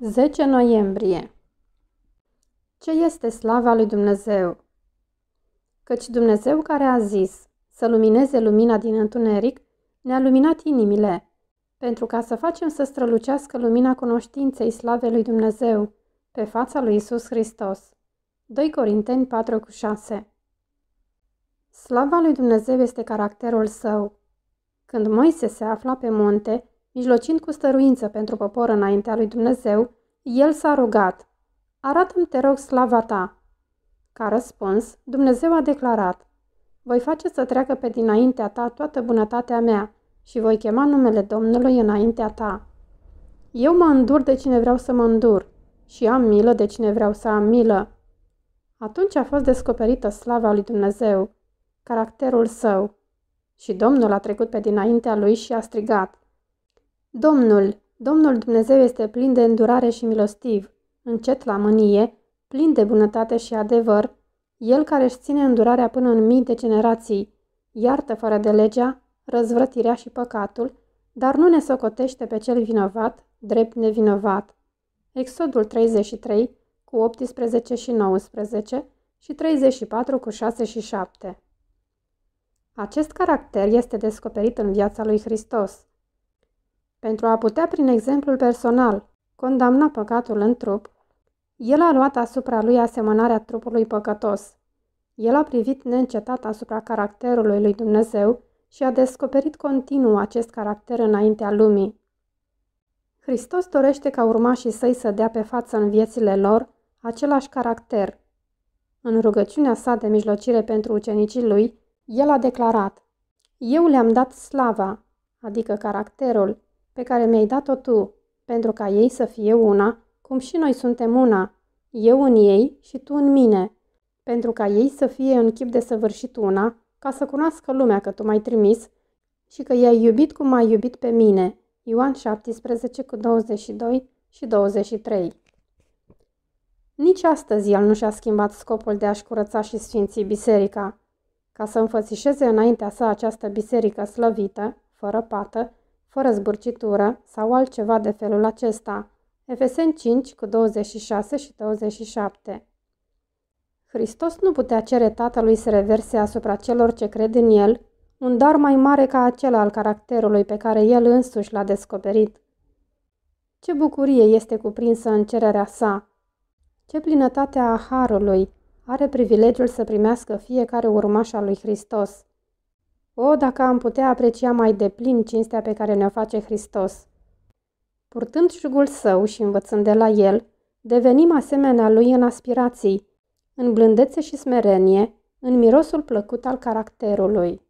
10 noiembrie Ce este slava lui Dumnezeu? Căci Dumnezeu care a zis să lumineze lumina din întuneric, ne-a luminat inimile, pentru ca să facem să strălucească lumina cunoștinței slavei lui Dumnezeu pe fața lui Isus Hristos. 2 Corinteni 4,6 cu Slava lui Dumnezeu este caracterul său. Când Moise se afla pe munte, mijlocind cu stăruință pentru popor înaintea lui Dumnezeu, el s-a rugat, Arată-mi, te rog, slava ta! Ca răspuns, Dumnezeu a declarat, Voi face să treacă pe dinaintea ta toată bunătatea mea și voi chema numele Domnului înaintea ta. Eu mă îndur de cine vreau să mă îndur și am milă de cine vreau să am milă. Atunci a fost descoperită slava lui Dumnezeu, caracterul său, și Domnul a trecut pe dinaintea lui și a strigat, Domnul, Domnul Dumnezeu este plin de îndurare și milostiv, încet la mânie, plin de bunătate și adevăr, el care își ține îndurarea până în mii de generații, iartă fără de legea, răzvrătirea și păcatul, dar nu ne socotește pe cel vinovat, drept nevinovat. Exodul 33 cu 18 și 19 și 34 cu 6 și 7. Acest caracter este descoperit în viața lui Hristos. Pentru a putea, prin exemplul personal, condamna păcatul în trup, el a luat asupra lui asemănarea trupului păcătos. El a privit neîncetat asupra caracterului lui Dumnezeu și a descoperit continuu acest caracter înaintea lumii. Hristos dorește ca urmașii săi să dea pe față în viețile lor același caracter. În rugăciunea sa de mijlocire pentru ucenicii lui, el a declarat, Eu le-am dat slava, adică caracterul, pe care mi-ai dat-o tu, pentru ca ei să fie una, cum și noi suntem una, eu în ei și tu în mine, pentru ca ei să fie în chip de săvârșit una, ca să cunoască lumea că tu m-ai trimis și că i-ai iubit cum m-ai iubit pe mine. Ioan 17 cu 22 și 23 Nici astăzi el nu și-a schimbat scopul de a-și curăța și sfinții biserica, ca să înfățișeze înaintea sa această biserică slăvită, fără pată, fără zbârcitură sau altceva de felul acesta. Efeseni 5 cu 26 și 27 Hristos nu putea cere Tatălui să reverse asupra celor ce cred în El un dar mai mare ca acela al caracterului pe care El însuși l-a descoperit. Ce bucurie este cuprinsă în cererea sa! Ce plinătate a harului are privilegiul să primească fiecare urmaș al lui Hristos! O, dacă am putea aprecia mai deplin cinstea pe care ne-o face Hristos! Purtând jugul său și învățând de la el, devenim asemenea lui în aspirații, în blândețe și smerenie, în mirosul plăcut al caracterului.